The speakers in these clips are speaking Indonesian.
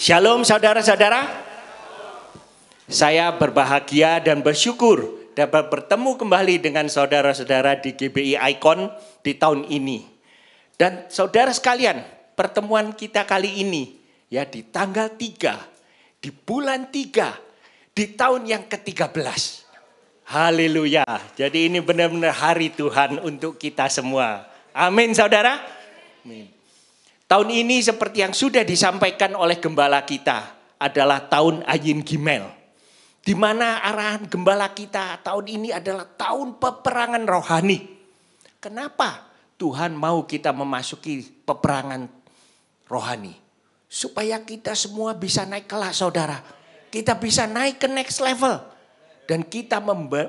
Shalom saudara-saudara. Saya berbahagia dan bersyukur dapat bertemu kembali dengan saudara-saudara di GBI Icon di tahun ini. Dan saudara sekalian, pertemuan kita kali ini ya di tanggal 3 di bulan 3 di tahun yang ke-13. Haleluya. Jadi ini benar-benar hari Tuhan untuk kita semua. Amin saudara. Amin. Tahun ini seperti yang sudah disampaikan oleh gembala kita adalah tahun Ayin Gimel. Di mana arahan gembala kita tahun ini adalah tahun peperangan rohani. Kenapa Tuhan mau kita memasuki peperangan rohani? Supaya kita semua bisa naik kelas saudara. Kita bisa naik ke next level. Dan kita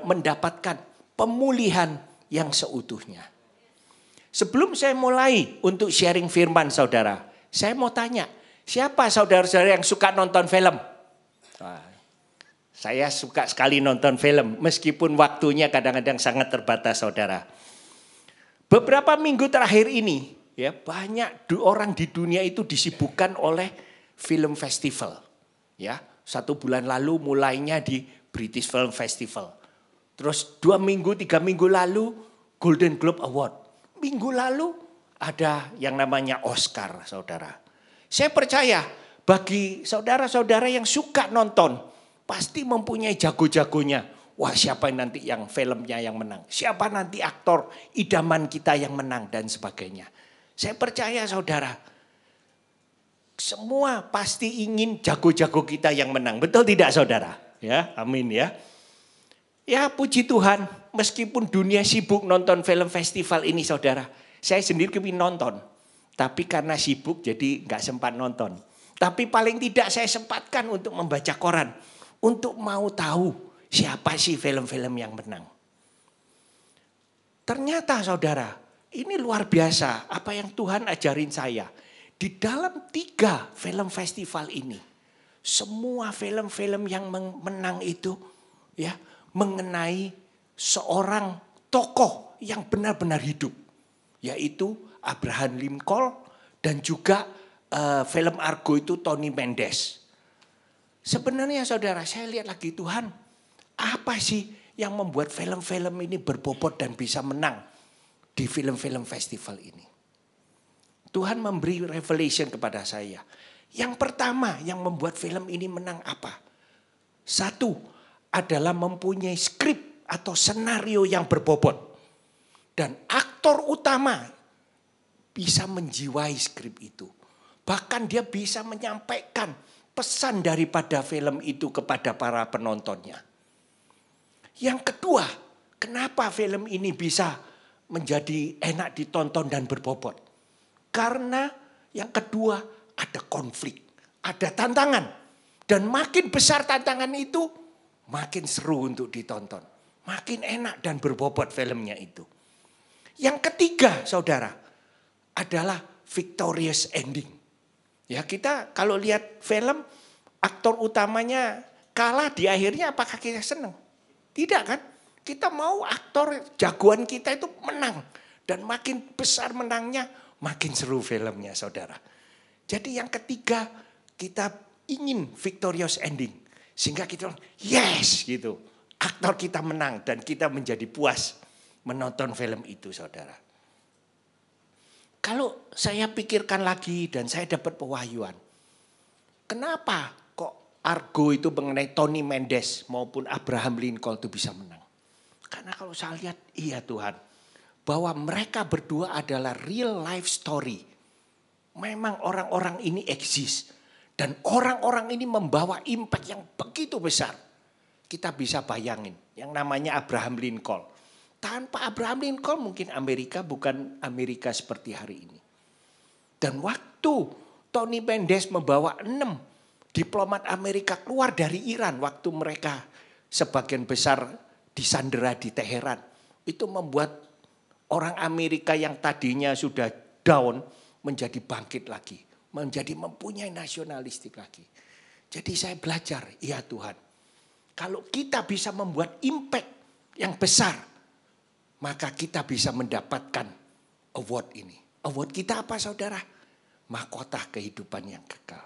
mendapatkan pemulihan yang seutuhnya. Sebelum saya mulai untuk sharing firman saudara, saya mau tanya, siapa saudara-saudara yang suka nonton film? saya suka sekali nonton film, meskipun waktunya kadang-kadang sangat terbatas saudara. Beberapa minggu terakhir ini, ya banyak orang di dunia itu disibukkan oleh film festival. Ya, satu bulan lalu mulainya di British Film Festival. Terus dua minggu, tiga minggu lalu Golden Globe Award minggu lalu ada yang namanya Oscar, saudara. Saya percaya bagi saudara-saudara yang suka nonton, pasti mempunyai jago-jagonya. Wah siapa nanti yang filmnya yang menang? Siapa nanti aktor idaman kita yang menang dan sebagainya. Saya percaya saudara, semua pasti ingin jago-jago kita yang menang. Betul tidak saudara? Ya, amin ya. Ya puji Tuhan, meskipun dunia sibuk nonton film festival ini saudara. Saya sendiri kepingin nonton, tapi karena sibuk jadi nggak sempat nonton. Tapi paling tidak saya sempatkan untuk membaca koran. Untuk mau tahu siapa sih film-film yang menang. Ternyata saudara, ini luar biasa apa yang Tuhan ajarin saya. Di dalam tiga film festival ini, semua film-film yang menang itu ya mengenai seorang tokoh yang benar-benar hidup, yaitu Abraham Lincoln dan juga uh, film Argo itu Tony Mendes. Sebenarnya saudara saya lihat lagi Tuhan, apa sih yang membuat film-film ini berbobot dan bisa menang di film-film festival ini? Tuhan memberi revelation kepada saya. Yang pertama yang membuat film ini menang apa? Satu, adalah mempunyai skrip atau senario yang berbobot. Dan aktor utama bisa menjiwai skrip itu. Bahkan dia bisa menyampaikan pesan daripada film itu kepada para penontonnya. Yang kedua, kenapa film ini bisa menjadi enak ditonton dan berbobot? Karena yang kedua ada konflik, ada tantangan. Dan makin besar tantangan itu, makin seru untuk ditonton. Makin enak dan berbobot filmnya itu. Yang ketiga saudara adalah victorious ending. Ya kita kalau lihat film aktor utamanya kalah di akhirnya apakah kita senang? Tidak kan? Kita mau aktor jagoan kita itu menang. Dan makin besar menangnya makin seru filmnya saudara. Jadi yang ketiga kita ingin victorious ending. Sehingga kita yes gitu. Aktor kita menang dan kita menjadi puas menonton film itu saudara. Kalau saya pikirkan lagi dan saya dapat pewahyuan. Kenapa kok Argo itu mengenai Tony Mendes maupun Abraham Lincoln itu bisa menang? Karena kalau saya lihat iya Tuhan. Bahwa mereka berdua adalah real life story. Memang orang-orang ini eksis dan orang-orang ini membawa impact yang begitu besar. Kita bisa bayangin yang namanya Abraham Lincoln. Tanpa Abraham Lincoln mungkin Amerika bukan Amerika seperti hari ini. Dan waktu Tony Mendes membawa enam diplomat Amerika keluar dari Iran waktu mereka sebagian besar disandera di Teheran. Itu membuat orang Amerika yang tadinya sudah down menjadi bangkit lagi menjadi mempunyai nasionalistik lagi. Jadi saya belajar, iya Tuhan. Kalau kita bisa membuat impact yang besar, maka kita bisa mendapatkan award ini. Award kita apa saudara? Mahkota kehidupan yang kekal.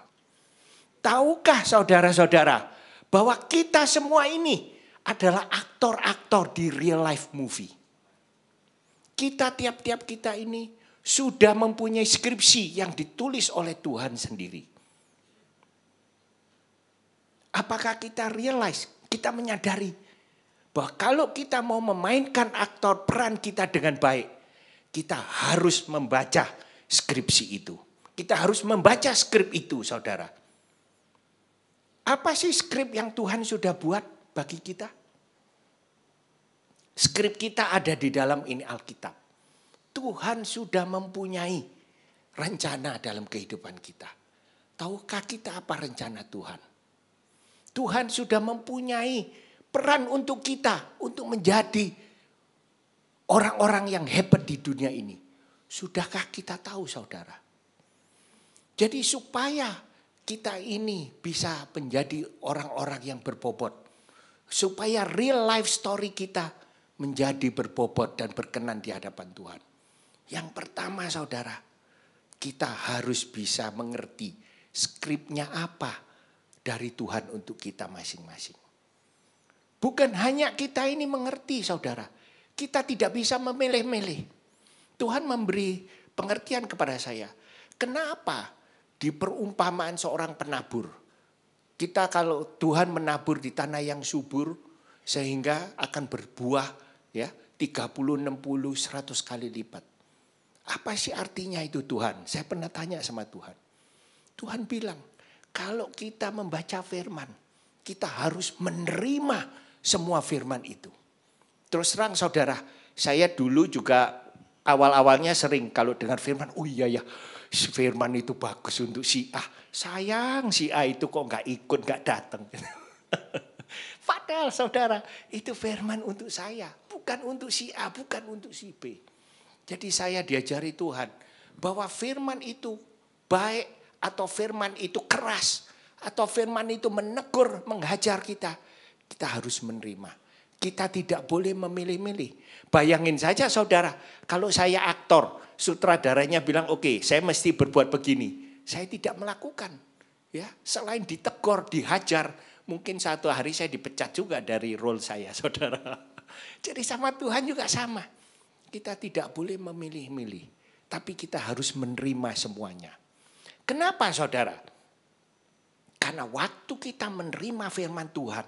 Tahukah saudara-saudara bahwa kita semua ini adalah aktor-aktor di real life movie. Kita tiap-tiap kita ini sudah mempunyai skripsi yang ditulis oleh Tuhan sendiri. Apakah kita realize, kita menyadari bahwa kalau kita mau memainkan aktor peran kita dengan baik, kita harus membaca skripsi itu. Kita harus membaca skrip itu, saudara. Apa sih skrip yang Tuhan sudah buat bagi kita? Skrip kita ada di dalam ini Alkitab Tuhan sudah mempunyai rencana dalam kehidupan kita. Tahukah kita apa rencana Tuhan? Tuhan sudah mempunyai peran untuk kita untuk menjadi orang-orang yang hebat di dunia ini. Sudahkah kita tahu saudara? Jadi supaya kita ini bisa menjadi orang-orang yang berbobot. Supaya real life story kita menjadi berbobot dan berkenan di hadapan Tuhan. Yang pertama saudara, kita harus bisa mengerti skripnya apa dari Tuhan untuk kita masing-masing. Bukan hanya kita ini mengerti saudara, kita tidak bisa memilih-milih. Tuhan memberi pengertian kepada saya. Kenapa di perumpamaan seorang penabur? Kita kalau Tuhan menabur di tanah yang subur sehingga akan berbuah ya 30, 60, 100 kali lipat. Apa sih artinya itu Tuhan? Saya pernah tanya sama Tuhan. Tuhan bilang, kalau kita membaca firman, kita harus menerima semua firman itu. Terus terang saudara, saya dulu juga awal-awalnya sering kalau dengar firman, oh iya ya, firman itu bagus untuk si A. Sayang si A itu kok nggak ikut, nggak datang. Padahal saudara, itu firman untuk saya, bukan untuk si A, bukan untuk si B. Jadi saya diajari Tuhan bahwa firman itu baik atau firman itu keras atau firman itu menegur, menghajar kita. Kita harus menerima. Kita tidak boleh memilih-milih. Bayangin saja saudara, kalau saya aktor, sutradaranya bilang oke, okay, saya mesti berbuat begini. Saya tidak melakukan. Ya, selain ditegur, dihajar, mungkin satu hari saya dipecat juga dari role saya, saudara. Jadi sama Tuhan juga sama kita tidak boleh memilih-milih, tapi kita harus menerima semuanya. Kenapa saudara? Karena waktu kita menerima firman Tuhan,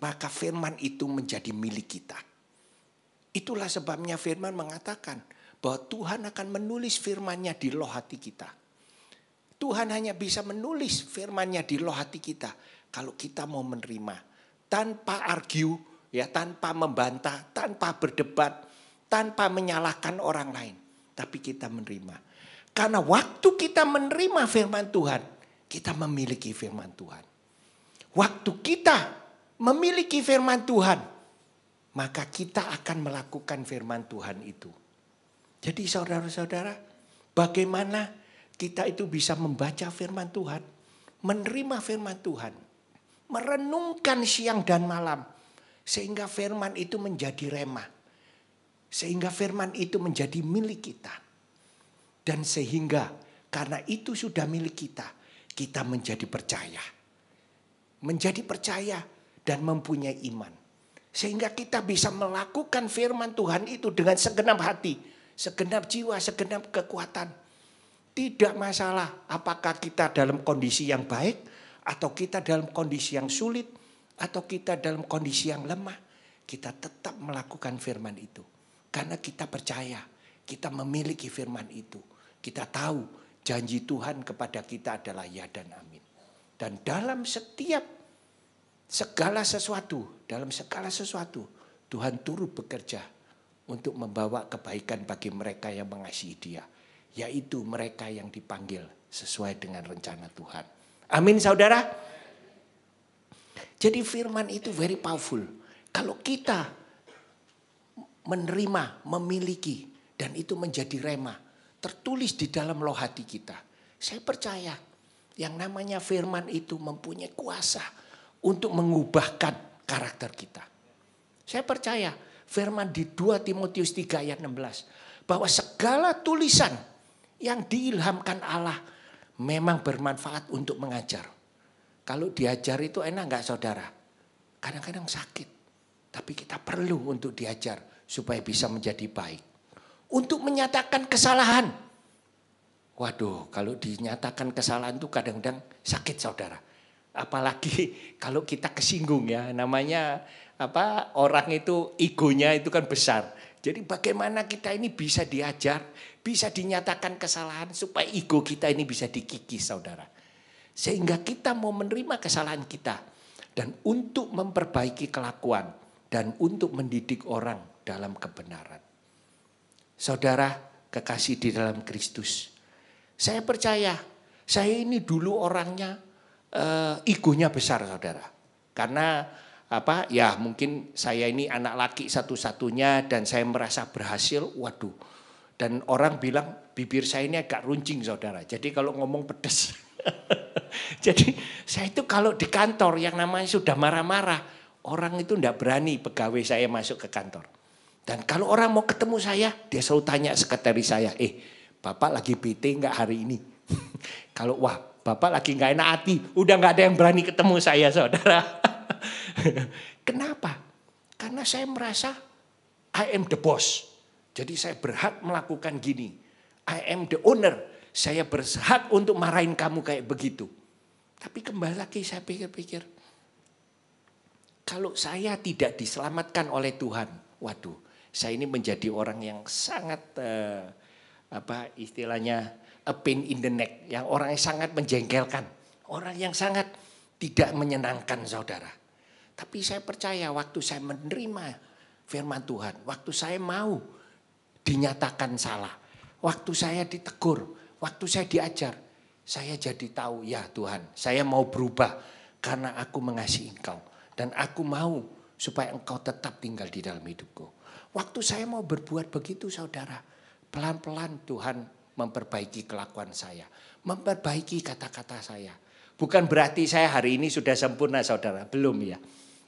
maka firman itu menjadi milik kita. Itulah sebabnya firman mengatakan bahwa Tuhan akan menulis firmannya di loh hati kita. Tuhan hanya bisa menulis firmannya di loh hati kita kalau kita mau menerima tanpa argue, ya tanpa membantah, tanpa berdebat, tanpa menyalahkan orang lain. Tapi kita menerima. Karena waktu kita menerima firman Tuhan, kita memiliki firman Tuhan. Waktu kita memiliki firman Tuhan, maka kita akan melakukan firman Tuhan itu. Jadi saudara-saudara, bagaimana kita itu bisa membaca firman Tuhan, menerima firman Tuhan, merenungkan siang dan malam, sehingga firman itu menjadi remah. Sehingga firman itu menjadi milik kita. Dan sehingga karena itu sudah milik kita, kita menjadi percaya. Menjadi percaya dan mempunyai iman. Sehingga kita bisa melakukan firman Tuhan itu dengan segenap hati, segenap jiwa, segenap kekuatan. Tidak masalah apakah kita dalam kondisi yang baik atau kita dalam kondisi yang sulit atau kita dalam kondisi yang lemah. Kita tetap melakukan firman itu. Karena kita percaya, kita memiliki firman itu. Kita tahu janji Tuhan kepada kita adalah ya dan amin. Dan dalam setiap segala sesuatu, dalam segala sesuatu Tuhan turut bekerja untuk membawa kebaikan bagi mereka yang mengasihi Dia, yaitu mereka yang dipanggil sesuai dengan rencana Tuhan. Amin saudara. Jadi firman itu very powerful. Kalau kita menerima, memiliki. Dan itu menjadi rema. Tertulis di dalam loh hati kita. Saya percaya yang namanya firman itu mempunyai kuasa untuk mengubahkan karakter kita. Saya percaya firman di 2 Timotius 3 ayat 16. Bahwa segala tulisan yang diilhamkan Allah memang bermanfaat untuk mengajar. Kalau diajar itu enak nggak saudara? Kadang-kadang sakit. Tapi kita perlu untuk diajar supaya bisa menjadi baik. Untuk menyatakan kesalahan. Waduh, kalau dinyatakan kesalahan itu kadang-kadang sakit saudara. Apalagi kalau kita kesinggung ya, namanya apa orang itu egonya itu kan besar. Jadi bagaimana kita ini bisa diajar, bisa dinyatakan kesalahan supaya ego kita ini bisa dikikis saudara. Sehingga kita mau menerima kesalahan kita. Dan untuk memperbaiki kelakuan dan untuk mendidik orang dalam kebenaran. Saudara kekasih di dalam Kristus, saya percaya saya ini dulu orangnya eh, besar saudara. Karena apa ya mungkin saya ini anak laki satu-satunya dan saya merasa berhasil waduh dan orang bilang bibir saya ini agak runcing saudara jadi kalau ngomong pedes jadi saya itu kalau di kantor yang namanya sudah marah-marah orang itu tidak berani pegawai saya masuk ke kantor dan kalau orang mau ketemu saya, dia selalu tanya sekretaris saya, eh Bapak lagi PT nggak hari ini? kalau wah Bapak lagi nggak enak hati, udah nggak ada yang berani ketemu saya saudara. Kenapa? Karena saya merasa I am the boss. Jadi saya berhak melakukan gini. I am the owner. Saya berhak untuk marahin kamu kayak begitu. Tapi kembali lagi saya pikir-pikir. Kalau saya tidak diselamatkan oleh Tuhan, waduh, saya ini menjadi orang yang sangat uh, apa istilahnya a pain in the neck, yang orang yang sangat menjengkelkan, orang yang sangat tidak menyenangkan saudara. Tapi saya percaya waktu saya menerima firman Tuhan, waktu saya mau dinyatakan salah, waktu saya ditegur, waktu saya diajar, saya jadi tahu ya Tuhan, saya mau berubah karena aku mengasihi Engkau dan aku mau supaya Engkau tetap tinggal di dalam hidupku. Waktu saya mau berbuat begitu saudara, pelan-pelan Tuhan memperbaiki kelakuan saya. Memperbaiki kata-kata saya. Bukan berarti saya hari ini sudah sempurna saudara, belum ya.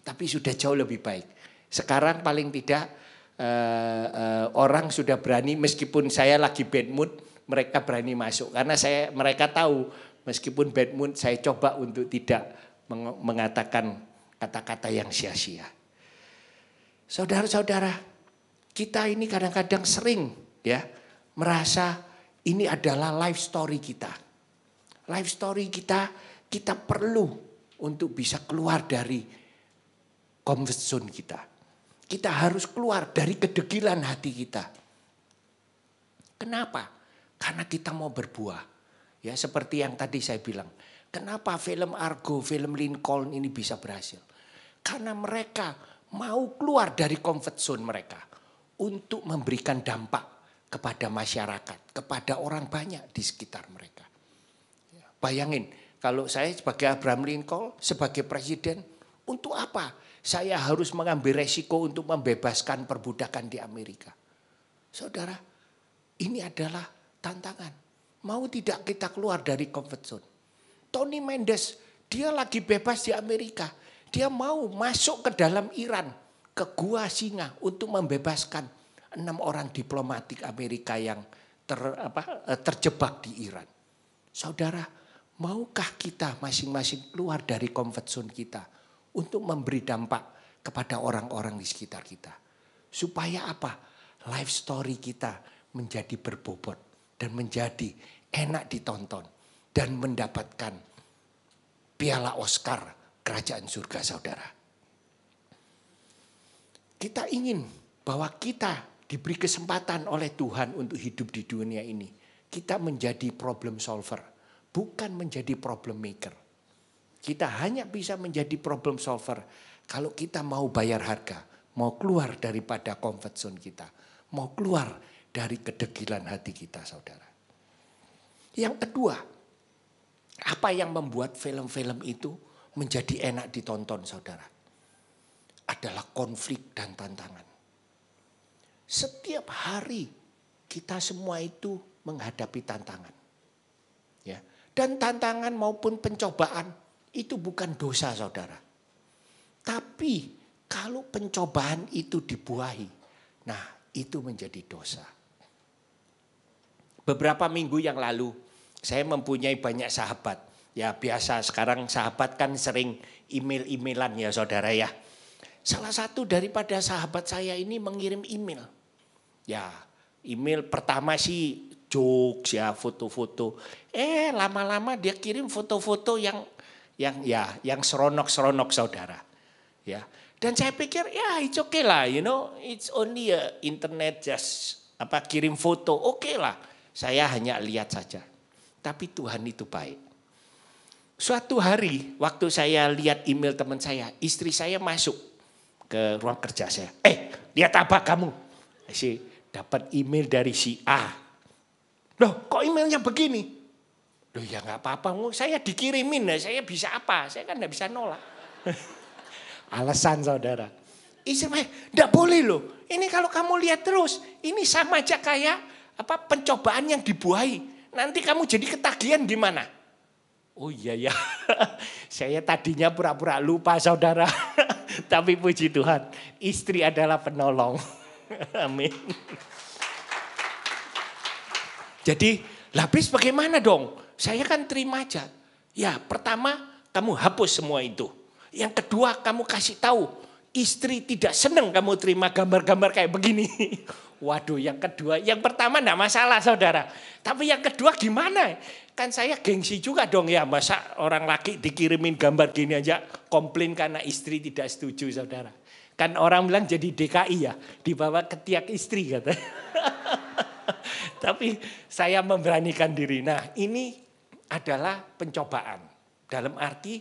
Tapi sudah jauh lebih baik. Sekarang paling tidak uh, uh, orang sudah berani meskipun saya lagi bad mood, mereka berani masuk. Karena saya mereka tahu meskipun bad mood saya coba untuk tidak mengatakan kata-kata yang sia-sia. Saudara-saudara, kita ini kadang-kadang sering ya merasa ini adalah life story kita. Life story kita kita perlu untuk bisa keluar dari comfort zone kita. Kita harus keluar dari kedegilan hati kita. Kenapa? Karena kita mau berbuah. Ya seperti yang tadi saya bilang. Kenapa film Argo, film Lincoln ini bisa berhasil? Karena mereka mau keluar dari comfort zone mereka untuk memberikan dampak kepada masyarakat, kepada orang banyak di sekitar mereka. Ya, bayangin, kalau saya sebagai Abraham Lincoln, sebagai presiden, untuk apa saya harus mengambil resiko untuk membebaskan perbudakan di Amerika? Saudara, ini adalah tantangan. Mau tidak kita keluar dari comfort zone. Tony Mendes, dia lagi bebas di Amerika. Dia mau masuk ke dalam Iran ke Gua Singa untuk membebaskan enam orang diplomatik Amerika yang ter, apa, eh, terjebak di Iran. Saudara, maukah kita masing-masing keluar dari comfort zone kita untuk memberi dampak kepada orang-orang di sekitar kita? Supaya apa? Life story kita menjadi berbobot dan menjadi enak ditonton dan mendapatkan piala Oscar kerajaan surga saudara. Kita ingin bahwa kita diberi kesempatan oleh Tuhan untuk hidup di dunia ini. Kita menjadi problem solver, bukan menjadi problem maker. Kita hanya bisa menjadi problem solver kalau kita mau bayar harga, mau keluar daripada comfort zone kita, mau keluar dari kedegilan hati kita, saudara. Yang kedua, apa yang membuat film-film itu menjadi enak ditonton, saudara? adalah konflik dan tantangan. Setiap hari kita semua itu menghadapi tantangan. Ya. Dan tantangan maupun pencobaan itu bukan dosa saudara. Tapi kalau pencobaan itu dibuahi, nah itu menjadi dosa. Beberapa minggu yang lalu saya mempunyai banyak sahabat. Ya biasa sekarang sahabat kan sering email-emailan ya saudara ya salah satu daripada sahabat saya ini mengirim email. Ya, email pertama sih jokes ya, foto-foto. Eh, lama-lama dia kirim foto-foto yang yang ya, yang seronok-seronok saudara. Ya. Dan saya pikir ya it's okay lah, you know, it's only a internet just apa kirim foto, oke okay lah. Saya hanya lihat saja. Tapi Tuhan itu baik. Suatu hari waktu saya lihat email teman saya, istri saya masuk ke ruang kerja saya. Eh, lihat apa kamu? Si dapat email dari si A. Loh, kok emailnya begini? Loh ya nggak apa-apa, saya dikirimin, nah, saya bisa apa? Saya kan nggak bisa nolak. Alasan saudara. Isi, saya, eh, nggak boleh loh. Ini kalau kamu lihat terus, ini sama aja kayak apa pencobaan yang dibuahi. Nanti kamu jadi ketagihan gimana? Oh iya ya, saya tadinya pura-pura lupa saudara. Tapi puji Tuhan, istri adalah penolong. Amin. Jadi, lapis bagaimana dong? Saya kan terima aja. Ya, pertama kamu hapus semua itu. Yang kedua, kamu kasih tahu istri tidak senang kamu terima gambar-gambar kayak begini. Waduh, yang kedua, yang pertama enggak masalah saudara. Tapi yang kedua gimana? Kan saya gengsi juga dong ya, masa orang laki dikirimin gambar gini aja, komplain karena istri tidak setuju saudara. Kan orang bilang jadi DKI ya, dibawa ke istri kata. Tapi saya memberanikan diri. Nah ini adalah pencobaan. Dalam arti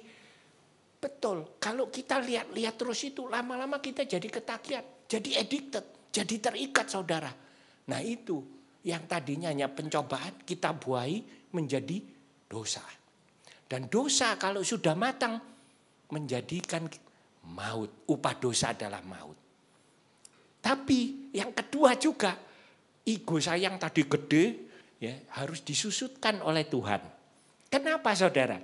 betul, kalau kita lihat-lihat terus itu lama-lama kita jadi ketakian, jadi addicted. Jadi terikat saudara. Nah itu yang tadinya hanya pencobaan kita buai menjadi dosa. Dan dosa kalau sudah matang menjadikan maut. Upah dosa adalah maut. Tapi yang kedua juga ego saya yang tadi gede ya harus disusutkan oleh Tuhan. Kenapa saudara?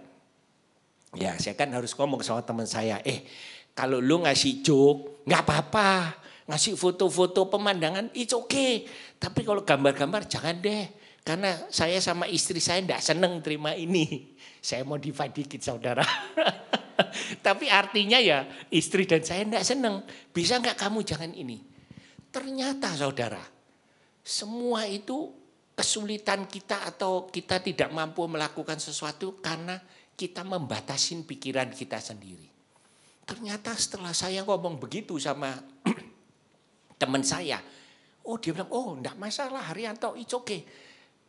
Ya saya kan harus ngomong sama teman saya, eh kalau lu ngasih joke nggak apa-apa ngasih foto-foto pemandangan, it's okay. Tapi kalau gambar-gambar jangan deh. Karena saya sama istri saya tidak seneng terima ini. Saya mau dikit saudara. Tapi artinya ya istri dan saya tidak seneng. Bisa nggak kamu jangan ini? Ternyata saudara, semua itu kesulitan kita atau kita tidak mampu melakukan sesuatu karena kita membatasin pikiran kita sendiri. Ternyata setelah saya ngomong begitu sama teman saya. Oh dia bilang, oh enggak masalah Haryanto, it's okay.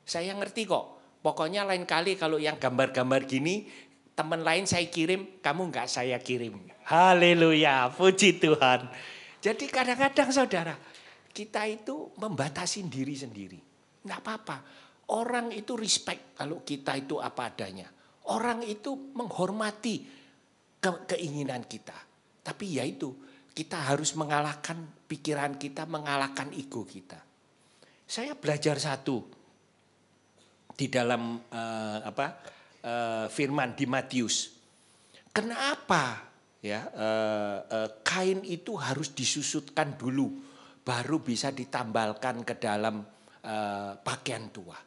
Saya ngerti kok. Pokoknya lain kali kalau yang gambar-gambar gini, teman lain saya kirim, kamu enggak saya kirim. Haleluya, puji Tuhan. Jadi kadang-kadang saudara, kita itu membatasi diri sendiri. Enggak apa-apa. Orang itu respect kalau kita itu apa adanya. Orang itu menghormati ke keinginan kita. Tapi ya itu, kita harus mengalahkan pikiran kita mengalahkan ego kita. Saya belajar satu di dalam uh, apa uh, firman di Matius. Kenapa ya uh, uh, kain itu harus disusutkan dulu baru bisa ditambalkan ke dalam uh, pakaian tua.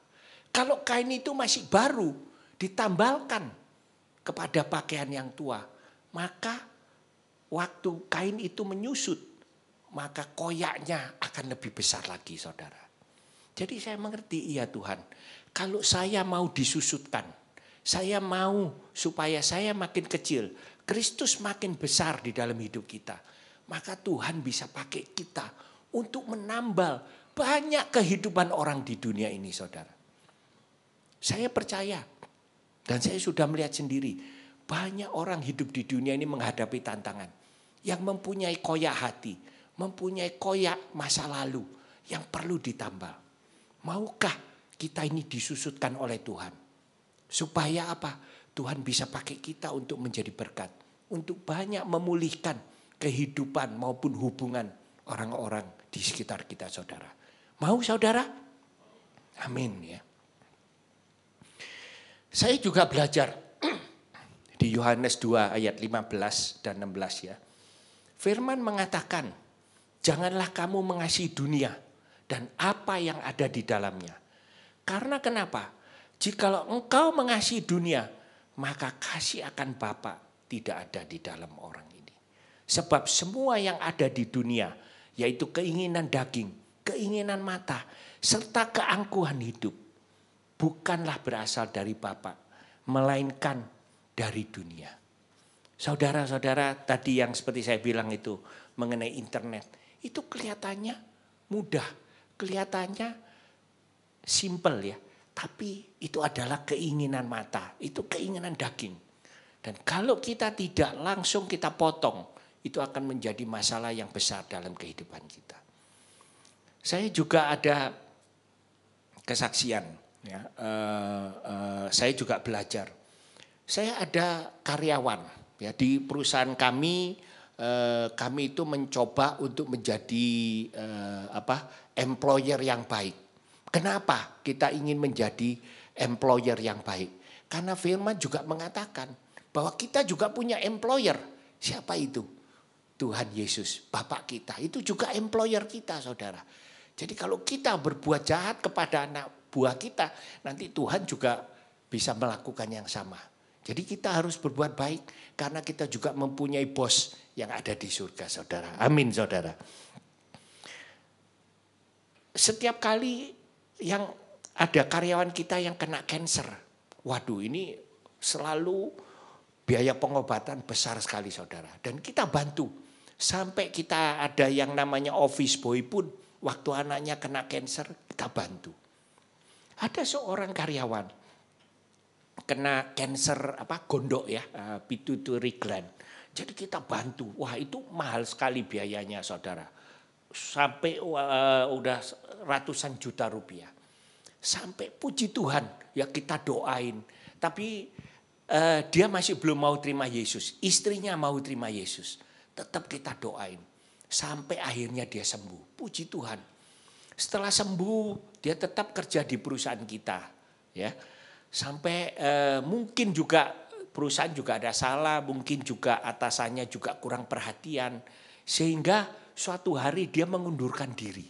Kalau kain itu masih baru ditambalkan kepada pakaian yang tua, maka waktu kain itu menyusut maka koyaknya akan lebih besar lagi saudara. Jadi saya mengerti iya Tuhan, kalau saya mau disusutkan, saya mau supaya saya makin kecil, Kristus makin besar di dalam hidup kita. Maka Tuhan bisa pakai kita untuk menambal banyak kehidupan orang di dunia ini saudara. Saya percaya dan saya sudah melihat sendiri banyak orang hidup di dunia ini menghadapi tantangan yang mempunyai koyak hati mempunyai koyak masa lalu yang perlu ditambal. Maukah kita ini disusutkan oleh Tuhan? Supaya apa? Tuhan bisa pakai kita untuk menjadi berkat. Untuk banyak memulihkan kehidupan maupun hubungan orang-orang di sekitar kita saudara. Mau saudara? Amin ya. Saya juga belajar di Yohanes 2 ayat 15 dan 16 ya. Firman mengatakan, Janganlah kamu mengasihi dunia dan apa yang ada di dalamnya. Karena kenapa? Jikalau engkau mengasihi dunia, maka kasih akan Bapa tidak ada di dalam orang ini. Sebab semua yang ada di dunia, yaitu keinginan daging, keinginan mata, serta keangkuhan hidup, bukanlah berasal dari Bapa, melainkan dari dunia. Saudara-saudara, tadi yang seperti saya bilang itu mengenai internet itu kelihatannya mudah, kelihatannya simple ya. Tapi itu adalah keinginan mata, itu keinginan daging. Dan kalau kita tidak langsung kita potong, itu akan menjadi masalah yang besar dalam kehidupan kita. Saya juga ada kesaksian, ya. Uh, uh, saya juga belajar. Saya ada karyawan ya di perusahaan kami Eh, kami itu mencoba untuk menjadi eh, apa employer yang baik. Kenapa kita ingin menjadi employer yang baik? Karena firman juga mengatakan bahwa kita juga punya employer. Siapa itu? Tuhan Yesus, Bapak kita. Itu juga employer kita, Saudara. Jadi kalau kita berbuat jahat kepada anak buah kita, nanti Tuhan juga bisa melakukan yang sama. Jadi kita harus berbuat baik karena kita juga mempunyai bos yang ada di surga saudara. Amin saudara. Setiap kali yang ada karyawan kita yang kena cancer. Waduh ini selalu biaya pengobatan besar sekali saudara. Dan kita bantu. Sampai kita ada yang namanya office boy pun waktu anaknya kena cancer kita bantu. Ada seorang karyawan kena cancer apa gondok ya eh, pituitary gland. Jadi kita bantu. Wah itu mahal sekali biayanya saudara. Sampai uh, udah ratusan juta rupiah. Sampai puji Tuhan ya kita doain. Tapi uh, dia masih belum mau terima Yesus. Istrinya mau terima Yesus. Tetap kita doain. Sampai akhirnya dia sembuh. Puji Tuhan. Setelah sembuh dia tetap kerja di perusahaan kita. Ya sampai eh, mungkin juga perusahaan juga ada salah, mungkin juga atasannya juga kurang perhatian sehingga suatu hari dia mengundurkan diri.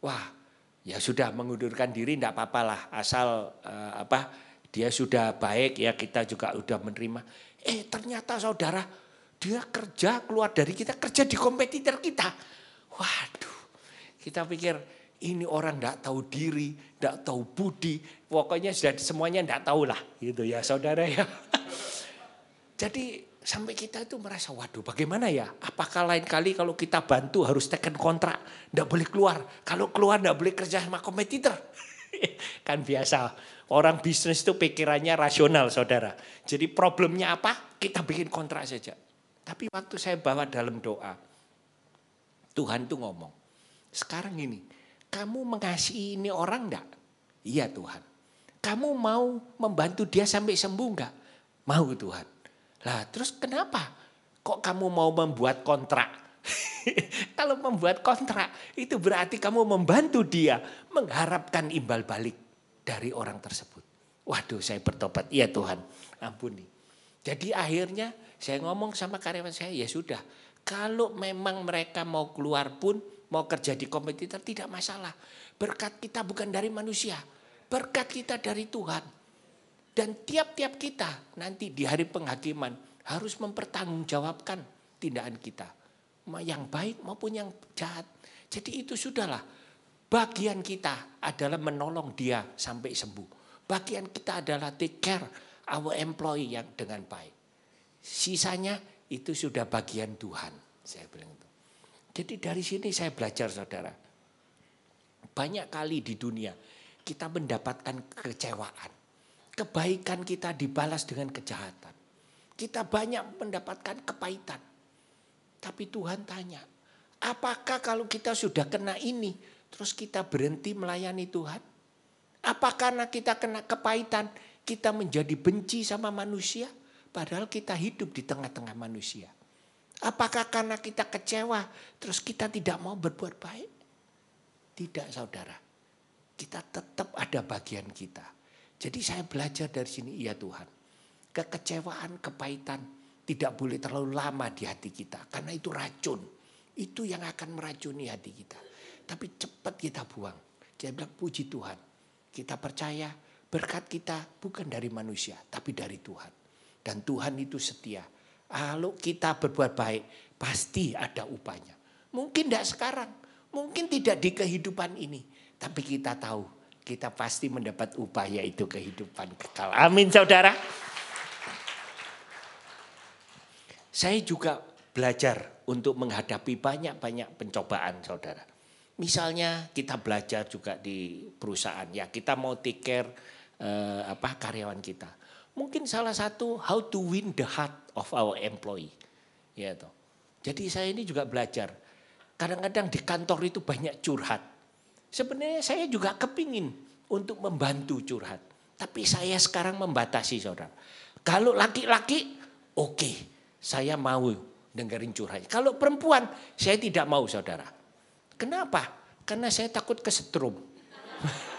Wah, ya sudah mengundurkan diri tidak apa-apalah asal eh, apa dia sudah baik ya kita juga sudah menerima. Eh ternyata saudara dia kerja keluar dari kita kerja di kompetitor kita. Waduh, kita pikir ini orang tidak tahu diri, tidak tahu budi, pokoknya sudah semuanya tidak tahu lah, gitu ya saudara ya. Jadi sampai kita itu merasa waduh bagaimana ya? Apakah lain kali kalau kita bantu harus teken kontrak, tidak boleh keluar. Kalau keluar tidak boleh kerja sama kompetitor. kan biasa orang bisnis itu pikirannya rasional saudara. Jadi problemnya apa? Kita bikin kontrak saja. Tapi waktu saya bawa dalam doa, Tuhan tuh ngomong, sekarang ini kamu mengasihi ini orang enggak? Iya Tuhan. Kamu mau membantu dia sampai sembuh enggak? Mau Tuhan. Lah terus kenapa? Kok kamu mau membuat kontrak? Kalau membuat kontrak itu berarti kamu membantu dia mengharapkan imbal balik dari orang tersebut. Waduh saya bertobat, iya Tuhan ampuni. Jadi akhirnya saya ngomong sama karyawan saya, ya sudah. Kalau memang mereka mau keluar pun mau kerja di kompetitor tidak masalah. Berkat kita bukan dari manusia, berkat kita dari Tuhan. Dan tiap-tiap kita nanti di hari penghakiman harus mempertanggungjawabkan tindakan kita. Yang baik maupun yang jahat. Jadi itu sudahlah. Bagian kita adalah menolong dia sampai sembuh. Bagian kita adalah take care our employee yang dengan baik. Sisanya itu sudah bagian Tuhan. Saya bilang itu. Jadi dari sini saya belajar saudara. Banyak kali di dunia kita mendapatkan kecewaan. Kebaikan kita dibalas dengan kejahatan. Kita banyak mendapatkan kepahitan. Tapi Tuhan tanya, apakah kalau kita sudah kena ini, terus kita berhenti melayani Tuhan? Apakah karena kita kena kepahitan, kita menjadi benci sama manusia? Padahal kita hidup di tengah-tengah manusia. Apakah karena kita kecewa terus kita tidak mau berbuat baik? Tidak saudara. Kita tetap ada bagian kita. Jadi saya belajar dari sini, iya Tuhan. Kekecewaan, kepahitan tidak boleh terlalu lama di hati kita. Karena itu racun. Itu yang akan meracuni hati kita. Tapi cepat kita buang. Saya bilang puji Tuhan. Kita percaya berkat kita bukan dari manusia, tapi dari Tuhan. Dan Tuhan itu setia kalau kita berbuat baik, pasti ada upahnya. Mungkin tidak sekarang, mungkin tidak di kehidupan ini. Tapi kita tahu, kita pasti mendapat upah yaitu kehidupan kekal. Amin saudara. Saya juga belajar untuk menghadapi banyak-banyak pencobaan saudara. Misalnya kita belajar juga di perusahaan ya kita mau take care eh, apa karyawan kita. Mungkin salah satu how to win the heart of our employee. Ya toh. Jadi saya ini juga belajar. Kadang-kadang di kantor itu banyak curhat. Sebenarnya saya juga kepingin untuk membantu curhat. Tapi saya sekarang membatasi saudara. Kalau laki-laki, oke, okay, saya mau dengerin curhat. Kalau perempuan, saya tidak mau saudara. Kenapa? Karena saya takut kesetrum.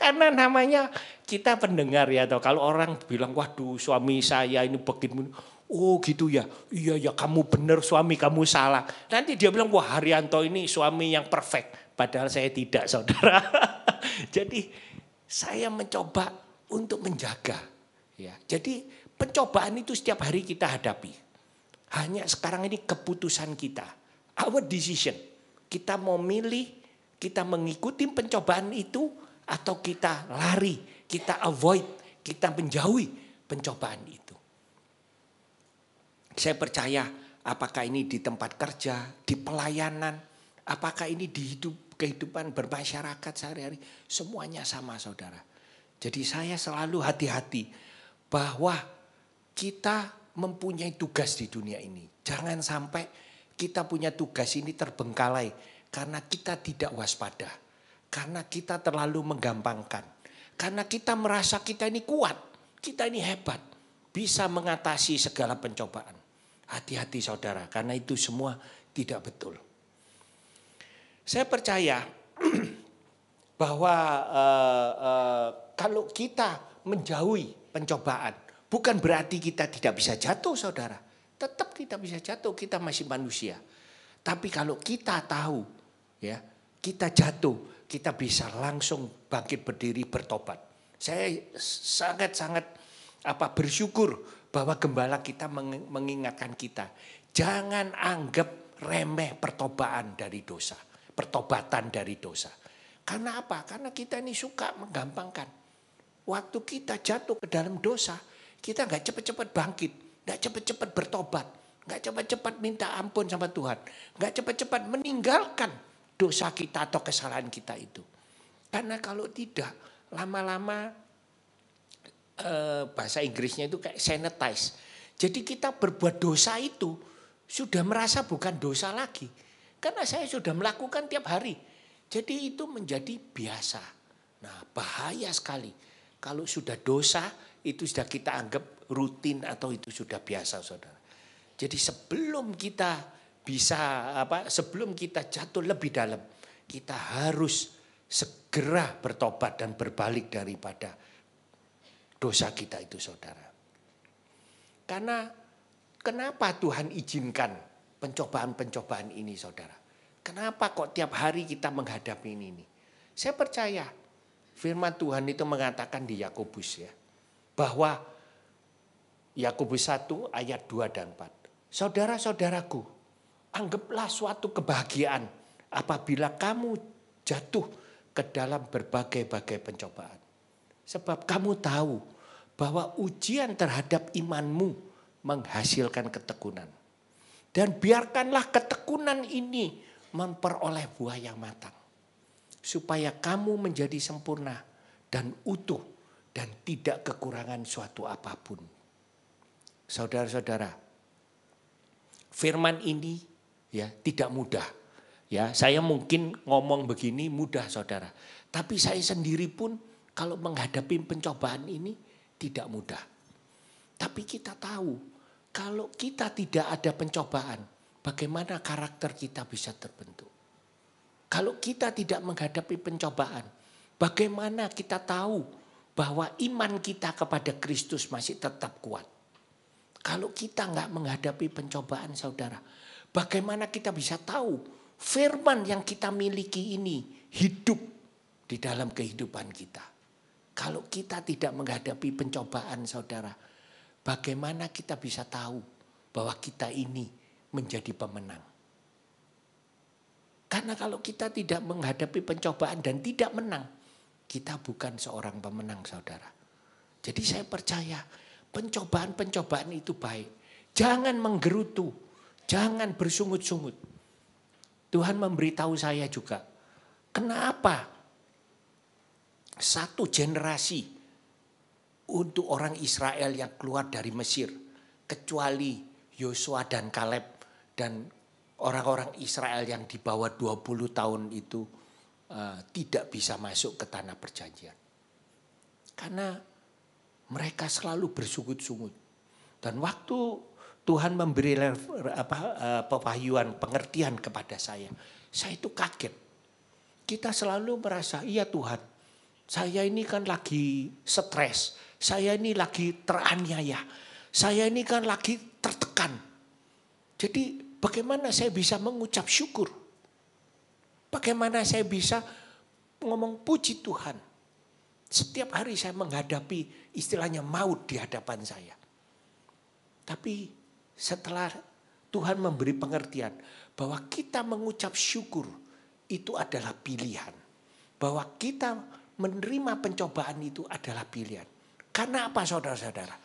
Karena namanya kita pendengar ya. Atau kalau orang bilang, waduh suami saya ini begini. Oh gitu ya, iya ya kamu benar suami kamu salah. Nanti dia bilang, wah Haryanto ini suami yang perfect. Padahal saya tidak saudara. Jadi saya mencoba untuk menjaga. ya. Jadi pencobaan itu setiap hari kita hadapi. Hanya sekarang ini keputusan kita. Our decision. Kita mau milih, kita mengikuti pencobaan itu atau kita lari, kita avoid, kita menjauhi pencobaan itu. Saya percaya apakah ini di tempat kerja, di pelayanan, apakah ini di hidup kehidupan bermasyarakat sehari-hari, semuanya sama saudara. Jadi saya selalu hati-hati bahwa kita mempunyai tugas di dunia ini. Jangan sampai kita punya tugas ini terbengkalai karena kita tidak waspada. Karena kita terlalu menggampangkan. Karena kita merasa kita ini kuat, kita ini hebat, bisa mengatasi segala pencobaan. Hati-hati saudara, karena itu semua tidak betul. Saya percaya bahwa uh, uh, kalau kita menjauhi pencobaan, bukan berarti kita tidak bisa jatuh, saudara. Tetap kita bisa jatuh, kita masih manusia. Tapi kalau kita tahu, ya kita jatuh, kita bisa langsung bangkit berdiri bertobat. Saya sangat-sangat apa bersyukur bahwa gembala kita mengingatkan kita, jangan anggap remeh pertobaan dari dosa, pertobatan dari dosa. Karena apa? Karena kita ini suka menggampangkan. Waktu kita jatuh ke dalam dosa, kita nggak cepat-cepat bangkit, nggak cepat-cepat bertobat, nggak cepat-cepat minta ampun sama Tuhan, nggak cepat-cepat meninggalkan dosa kita atau kesalahan kita itu. Karena kalau tidak, lama-lama eh, bahasa Inggrisnya itu kayak sanitize. Jadi kita berbuat dosa itu sudah merasa bukan dosa lagi. Karena saya sudah melakukan tiap hari. Jadi itu menjadi biasa. Nah bahaya sekali. Kalau sudah dosa itu sudah kita anggap rutin atau itu sudah biasa saudara. Jadi sebelum kita bisa apa sebelum kita jatuh lebih dalam kita harus segera bertobat dan berbalik daripada dosa kita itu saudara. Karena kenapa Tuhan izinkan pencobaan-pencobaan ini saudara? Kenapa kok tiap hari kita menghadapi ini? Saya percaya firman Tuhan itu mengatakan di Yakobus ya. Bahwa Yakobus 1 ayat 2 dan 4. Saudara-saudaraku, Anggaplah suatu kebahagiaan apabila kamu jatuh ke dalam berbagai-bagai pencobaan. Sebab kamu tahu bahwa ujian terhadap imanmu menghasilkan ketekunan. Dan biarkanlah ketekunan ini memperoleh buah yang matang. Supaya kamu menjadi sempurna dan utuh dan tidak kekurangan suatu apapun. Saudara-saudara, firman ini ya tidak mudah. Ya, saya mungkin ngomong begini mudah saudara, tapi saya sendiri pun kalau menghadapi pencobaan ini tidak mudah. Tapi kita tahu kalau kita tidak ada pencobaan, bagaimana karakter kita bisa terbentuk? Kalau kita tidak menghadapi pencobaan, bagaimana kita tahu bahwa iman kita kepada Kristus masih tetap kuat? Kalau kita nggak menghadapi pencobaan, saudara, Bagaimana kita bisa tahu firman yang kita miliki ini hidup di dalam kehidupan kita? Kalau kita tidak menghadapi pencobaan saudara, bagaimana kita bisa tahu bahwa kita ini menjadi pemenang? Karena kalau kita tidak menghadapi pencobaan dan tidak menang, kita bukan seorang pemenang saudara. Jadi saya percaya pencobaan-pencobaan itu baik. Jangan menggerutu Jangan bersungut-sungut. Tuhan memberitahu saya juga. Kenapa satu generasi untuk orang Israel yang keluar dari Mesir. Kecuali Yosua dan Kaleb dan orang-orang Israel yang di bawah 20 tahun itu uh, tidak bisa masuk ke tanah perjanjian. Karena mereka selalu bersungut-sungut. Dan waktu Tuhan memberi apa, eh, pewahyuan, pengertian kepada saya. Saya itu kaget. Kita selalu merasa, iya Tuhan, saya ini kan lagi stres, saya ini lagi teraniaya, saya ini kan lagi tertekan. Jadi bagaimana saya bisa mengucap syukur? Bagaimana saya bisa ngomong puji Tuhan? Setiap hari saya menghadapi istilahnya maut di hadapan saya. Tapi setelah Tuhan memberi pengertian bahwa kita mengucap syukur itu adalah pilihan. Bahwa kita menerima pencobaan itu adalah pilihan. Karena apa saudara-saudara?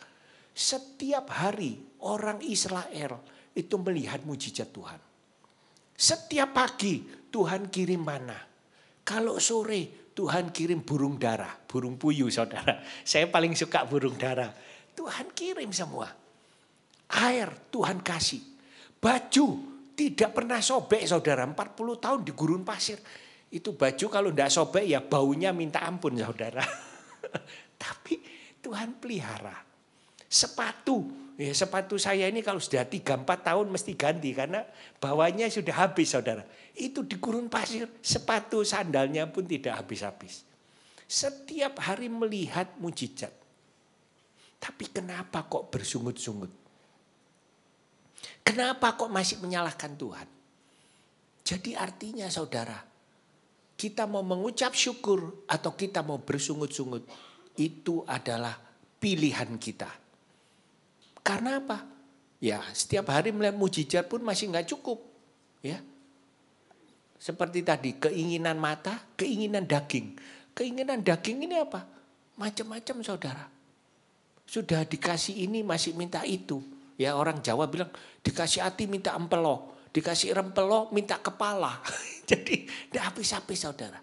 Setiap hari orang Israel itu melihat mujizat Tuhan. Setiap pagi Tuhan kirim mana? Kalau sore Tuhan kirim burung darah, burung puyuh saudara. Saya paling suka burung darah. Tuhan kirim semua. Air Tuhan kasih. Baju tidak pernah sobek saudara. 40 tahun di gurun pasir. Itu baju kalau tidak sobek ya baunya minta ampun saudara. Tapi Tuhan pelihara. Sepatu. Ya, sepatu saya ini kalau sudah 3-4 tahun mesti ganti. Karena bawahnya sudah habis saudara. Itu di gurun pasir. Sepatu sandalnya pun tidak habis-habis. Setiap hari melihat mujizat. Tapi kenapa kok bersungut-sungut? Kenapa kok masih menyalahkan Tuhan? Jadi artinya saudara, kita mau mengucap syukur atau kita mau bersungut-sungut, itu adalah pilihan kita. Karena apa? Ya setiap hari melihat mujizat pun masih nggak cukup. Ya, seperti tadi keinginan mata, keinginan daging. Keinginan daging ini apa? Macam-macam saudara. Sudah dikasih ini masih minta itu. Ya orang Jawa bilang Dikasih hati minta empelo. Dikasih rempelo minta kepala. Jadi tidak habis-habis saudara.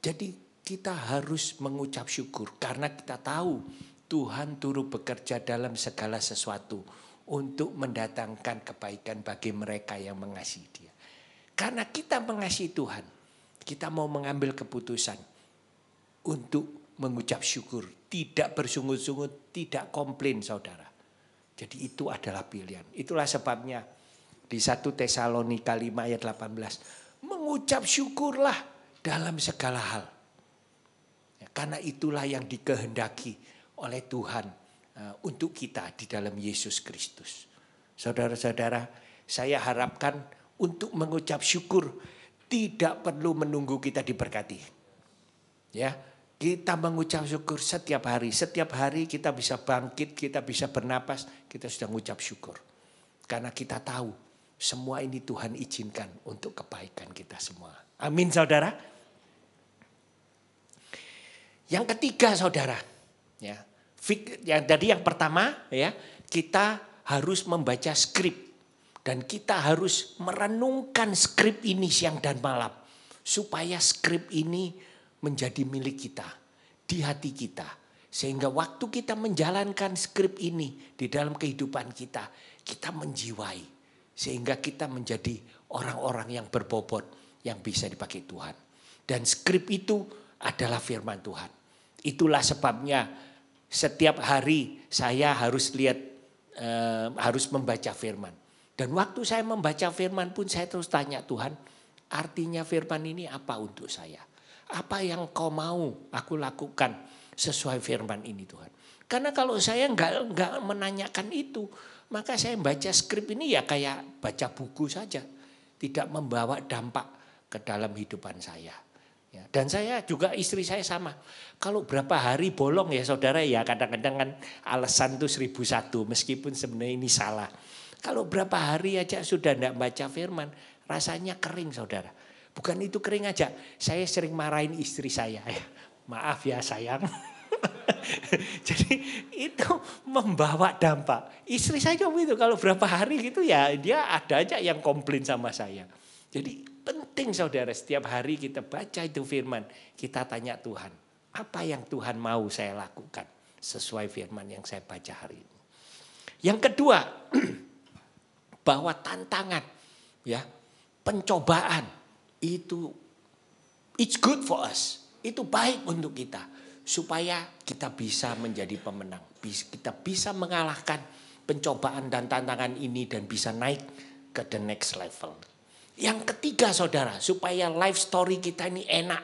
Jadi kita harus mengucap syukur karena kita tahu Tuhan turut bekerja dalam segala sesuatu untuk mendatangkan kebaikan bagi mereka yang mengasihi Dia. Karena kita mengasihi Tuhan, kita mau mengambil keputusan untuk mengucap syukur, tidak bersungut-sungut, tidak komplain saudara. Jadi itu adalah pilihan. Itulah sebabnya di 1 Tesalonika 5 ayat 18. Mengucap syukurlah dalam segala hal. Ya, karena itulah yang dikehendaki oleh Tuhan eh, untuk kita di dalam Yesus Kristus. Saudara-saudara, saya harapkan untuk mengucap syukur tidak perlu menunggu kita diberkati. Ya, kita mengucap syukur setiap hari. Setiap hari kita bisa bangkit, kita bisa bernapas, kita sudah mengucap syukur. Karena kita tahu semua ini Tuhan izinkan untuk kebaikan kita semua. Amin saudara. Yang ketiga saudara. Ya, yang tadi yang pertama ya kita harus membaca skrip dan kita harus merenungkan skrip ini siang dan malam supaya skrip ini menjadi milik kita, di hati kita. Sehingga waktu kita menjalankan skrip ini di dalam kehidupan kita, kita menjiwai. Sehingga kita menjadi orang-orang yang berbobot, yang bisa dipakai Tuhan. Dan skrip itu adalah firman Tuhan. Itulah sebabnya setiap hari saya harus lihat, eh, harus membaca firman. Dan waktu saya membaca firman pun saya terus tanya Tuhan, artinya firman ini apa untuk saya? Apa yang kau mau aku lakukan sesuai firman ini Tuhan. Karena kalau saya enggak, nggak menanyakan itu, maka saya baca skrip ini ya kayak baca buku saja, tidak membawa dampak ke dalam hidupan saya. Ya, dan saya juga istri saya sama. Kalau berapa hari bolong ya saudara ya kadang-kadang kan alasan itu seribu satu meskipun sebenarnya ini salah. Kalau berapa hari aja sudah tidak baca firman rasanya kering saudara. Bukan itu kering aja. Saya sering marahin istri saya. Ya. Maaf ya sayang. Jadi itu membawa dampak. Istri saya cuma itu kalau berapa hari gitu ya dia ada aja yang komplain sama saya. Jadi penting saudara setiap hari kita baca itu firman. Kita tanya Tuhan apa yang Tuhan mau saya lakukan sesuai firman yang saya baca hari ini. Yang kedua bahwa tantangan ya pencobaan itu it's good for us. Itu baik untuk kita supaya kita bisa menjadi pemenang. Kita bisa mengalahkan pencobaan dan tantangan ini dan bisa naik ke the next level. Yang ketiga saudara, supaya life story kita ini enak,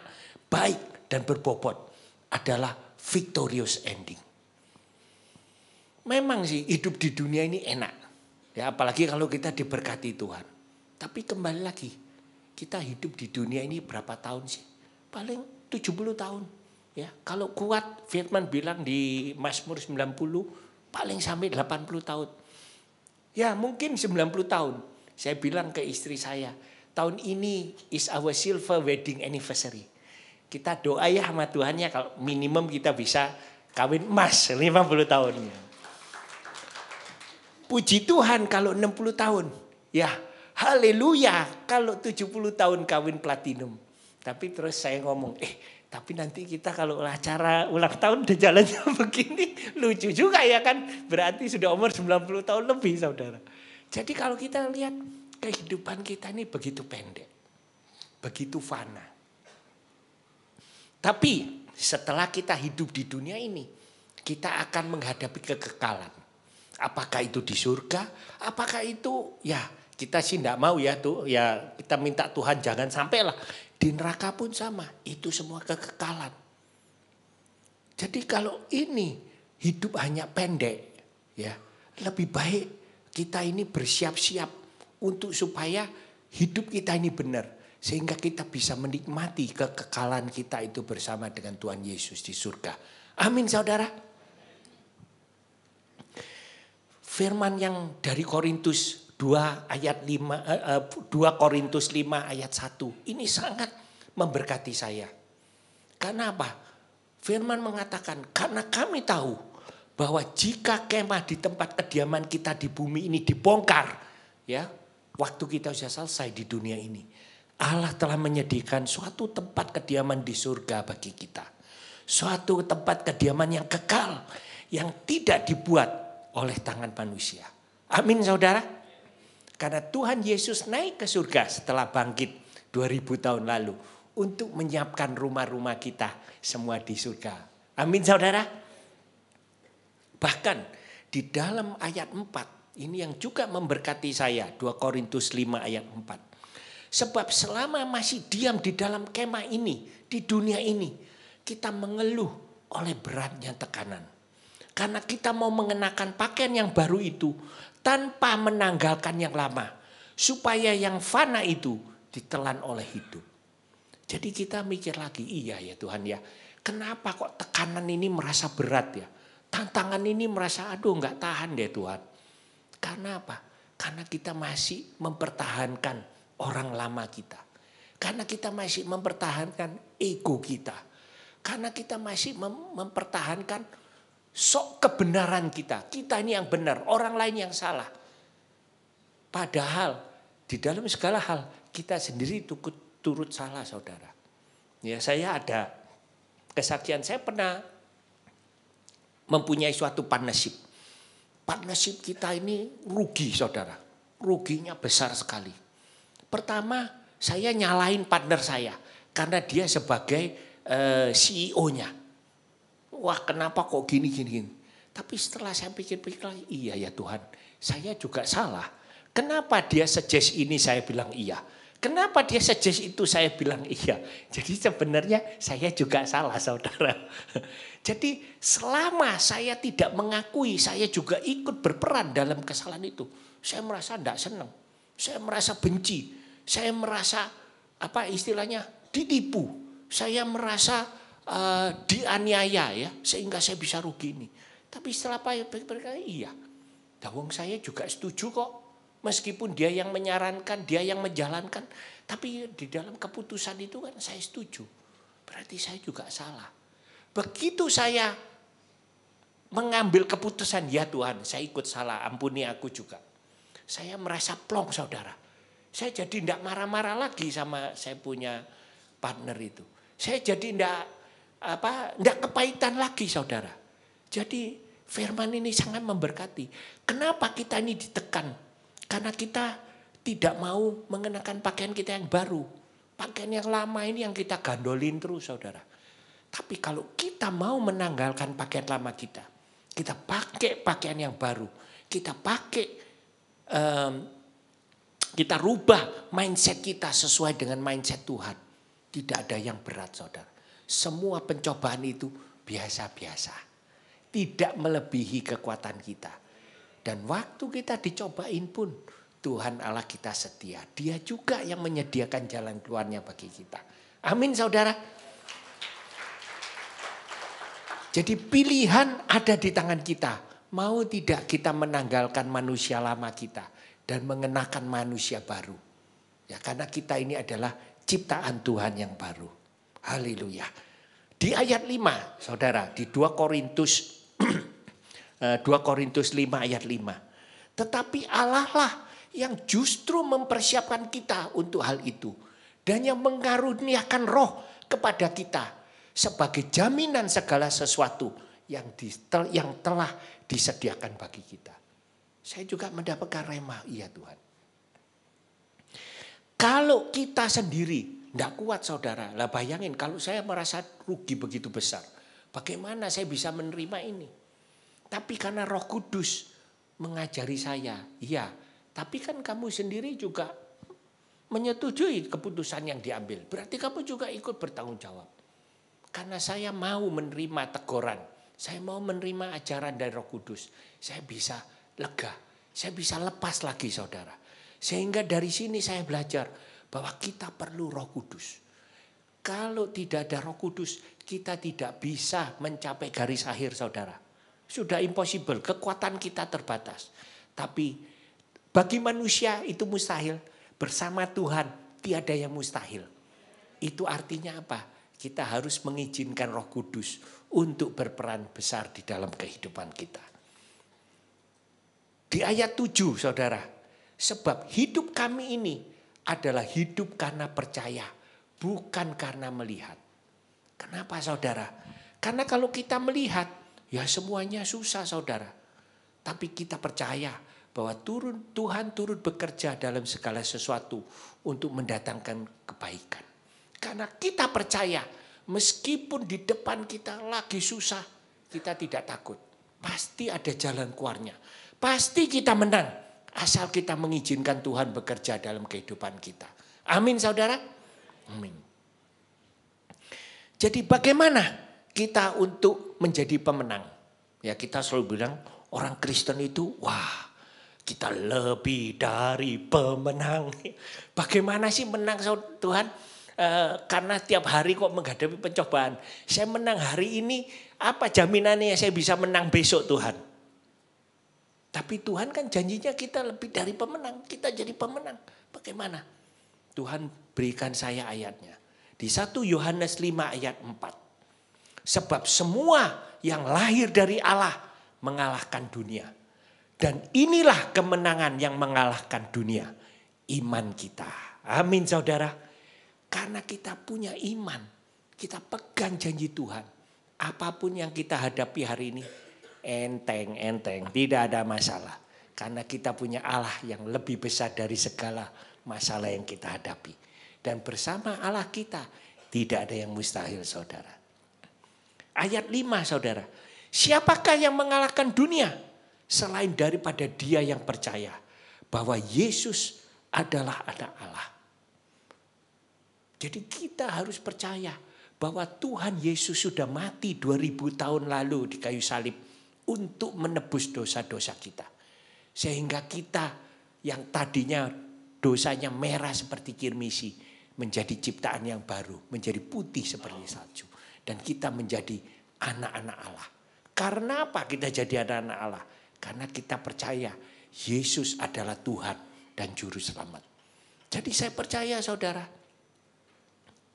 baik dan berbobot adalah victorious ending. Memang sih hidup di dunia ini enak. Ya apalagi kalau kita diberkati Tuhan. Tapi kembali lagi, kita hidup di dunia ini berapa tahun sih? Paling 70 tahun. Ya, kalau kuat Firman bilang di Mazmur 90 paling sampai 80 tahun. Ya, mungkin 90 tahun. Saya bilang ke istri saya, tahun ini is our silver wedding anniversary. Kita doa ya sama Tuhan ya kalau minimum kita bisa kawin emas 50 tahun. Puji Tuhan kalau 60 tahun. Ya, Haleluya kalau 70 tahun kawin platinum. Tapi terus saya ngomong, eh tapi nanti kita kalau acara ulang tahun udah jalannya begini, lucu juga ya kan. Berarti sudah umur 90 tahun lebih saudara. Jadi kalau kita lihat kehidupan kita ini begitu pendek. Begitu fana. Tapi setelah kita hidup di dunia ini, kita akan menghadapi kekekalan. Apakah itu di surga? Apakah itu ya kita sih tidak mau ya tuh ya kita minta Tuhan jangan sampai lah di neraka pun sama. Itu semua kekekalan. Jadi kalau ini hidup hanya pendek ya, lebih baik kita ini bersiap-siap untuk supaya hidup kita ini benar sehingga kita bisa menikmati kekekalan kita itu bersama dengan Tuhan Yesus di surga. Amin saudara. Firman yang dari Korintus 2 ayat 5 2 eh, eh, Korintus 5 ayat 1. Ini sangat memberkati saya. Karena apa? Firman mengatakan, karena kami tahu bahwa jika kemah di tempat kediaman kita di bumi ini dibongkar, ya, waktu kita sudah selesai di dunia ini, Allah telah menyediakan suatu tempat kediaman di surga bagi kita. Suatu tempat kediaman yang kekal, yang tidak dibuat oleh tangan manusia. Amin saudara. Karena Tuhan Yesus naik ke surga setelah bangkit 2000 tahun lalu untuk menyiapkan rumah-rumah kita semua di surga. Amin saudara. Bahkan di dalam ayat 4 ini yang juga memberkati saya 2 Korintus 5 ayat 4. Sebab selama masih diam di dalam kemah ini, di dunia ini, kita mengeluh oleh beratnya tekanan karena kita mau mengenakan pakaian yang baru itu tanpa menanggalkan yang lama. Supaya yang fana itu ditelan oleh hidup. Jadi kita mikir lagi, iya ya Tuhan ya. Kenapa kok tekanan ini merasa berat ya? Tantangan ini merasa aduh nggak tahan deh Tuhan. Karena apa? Karena kita masih mempertahankan orang lama kita. Karena kita masih mempertahankan ego kita. Karena kita masih mempertahankan sok kebenaran kita. Kita ini yang benar, orang lain yang salah. Padahal di dalam segala hal kita sendiri turut, turut salah saudara. Ya saya ada kesaksian saya pernah mempunyai suatu partnership. Partnership kita ini rugi saudara. Ruginya besar sekali. Pertama saya nyalain partner saya karena dia sebagai eh, CEO-nya wah kenapa kok gini gini, gini. Tapi setelah saya pikir-pikir lagi, iya ya Tuhan, saya juga salah. Kenapa dia suggest ini saya bilang iya? Kenapa dia suggest itu saya bilang iya? Jadi sebenarnya saya juga salah saudara. Jadi selama saya tidak mengakui saya juga ikut berperan dalam kesalahan itu. Saya merasa tidak senang. Saya merasa benci. Saya merasa apa istilahnya ditipu. Saya merasa uh, dianiaya ya sehingga saya bisa rugi ini. Tapi setelah berkali iya, dawang saya juga setuju kok. Meskipun dia yang menyarankan, dia yang menjalankan, tapi di dalam keputusan itu kan saya setuju. Berarti saya juga salah. Begitu saya mengambil keputusan, ya Tuhan, saya ikut salah, ampuni aku juga. Saya merasa plong saudara. Saya jadi tidak marah-marah lagi sama saya punya partner itu. Saya jadi tidak apa tidak kepahitan lagi saudara. Jadi firman ini sangat memberkati. Kenapa kita ini ditekan? Karena kita tidak mau mengenakan pakaian kita yang baru. Pakaian yang lama ini yang kita gandolin terus saudara. Tapi kalau kita mau menanggalkan pakaian lama kita, kita pakai pakaian yang baru, kita pakai, um, kita rubah mindset kita sesuai dengan mindset Tuhan. Tidak ada yang berat saudara. Semua pencobaan itu biasa-biasa. Tidak melebihi kekuatan kita. Dan waktu kita dicobain pun Tuhan Allah kita setia. Dia juga yang menyediakan jalan keluarnya bagi kita. Amin saudara. Jadi pilihan ada di tangan kita. Mau tidak kita menanggalkan manusia lama kita dan mengenakan manusia baru. Ya karena kita ini adalah ciptaan Tuhan yang baru. Haleluya. Di ayat 5, Saudara, di 2 Korintus 2 eh, Korintus 5 ayat 5. Tetapi Allah lah yang justru mempersiapkan kita untuk hal itu dan yang mengaruniakan roh kepada kita sebagai jaminan segala sesuatu yang di, yang telah disediakan bagi kita. Saya juga mendapatkan remah, iya Tuhan. Kalau kita sendiri tidak kuat saudara. Lah bayangin kalau saya merasa rugi begitu besar. Bagaimana saya bisa menerima ini? Tapi karena roh kudus mengajari saya. Iya, tapi kan kamu sendiri juga menyetujui keputusan yang diambil. Berarti kamu juga ikut bertanggung jawab. Karena saya mau menerima teguran. Saya mau menerima ajaran dari roh kudus. Saya bisa lega. Saya bisa lepas lagi saudara. Sehingga dari sini saya belajar bahwa kita perlu Roh Kudus. Kalau tidak ada Roh Kudus, kita tidak bisa mencapai garis akhir, saudara. Sudah impossible, kekuatan kita terbatas. Tapi bagi manusia itu mustahil, bersama Tuhan tiada yang mustahil. Itu artinya apa? Kita harus mengizinkan Roh Kudus untuk berperan besar di dalam kehidupan kita. Di ayat 7 Saudara, sebab hidup kami ini adalah hidup karena percaya, bukan karena melihat. Kenapa saudara? Karena kalau kita melihat, ya semuanya susah saudara. Tapi kita percaya bahwa turun Tuhan turut bekerja dalam segala sesuatu untuk mendatangkan kebaikan. Karena kita percaya, meskipun di depan kita lagi susah, kita tidak takut. Pasti ada jalan keluarnya. Pasti kita menang. Asal kita mengizinkan Tuhan bekerja dalam kehidupan kita. Amin saudara. Amin. Jadi bagaimana kita untuk menjadi pemenang? Ya kita selalu bilang orang Kristen itu wah kita lebih dari pemenang. Bagaimana sih menang Tuhan? E, karena tiap hari kok menghadapi pencobaan. Saya menang hari ini, apa jaminannya saya bisa menang besok Tuhan? Tapi Tuhan kan janjinya kita lebih dari pemenang. Kita jadi pemenang. Bagaimana? Tuhan berikan saya ayatnya. Di 1 Yohanes 5 ayat 4. Sebab semua yang lahir dari Allah mengalahkan dunia. Dan inilah kemenangan yang mengalahkan dunia. Iman kita. Amin saudara. Karena kita punya iman. Kita pegang janji Tuhan. Apapun yang kita hadapi hari ini, enteng, enteng, tidak ada masalah. Karena kita punya Allah yang lebih besar dari segala masalah yang kita hadapi. Dan bersama Allah kita tidak ada yang mustahil saudara. Ayat 5 saudara. Siapakah yang mengalahkan dunia selain daripada dia yang percaya bahwa Yesus adalah anak Allah. Jadi kita harus percaya bahwa Tuhan Yesus sudah mati 2000 tahun lalu di kayu salib untuk menebus dosa-dosa kita. Sehingga kita yang tadinya dosanya merah seperti kirmisi menjadi ciptaan yang baru, menjadi putih seperti salju dan kita menjadi anak-anak Allah. Karena apa kita jadi anak-anak Allah? Karena kita percaya Yesus adalah Tuhan dan juru selamat. Jadi saya percaya saudara,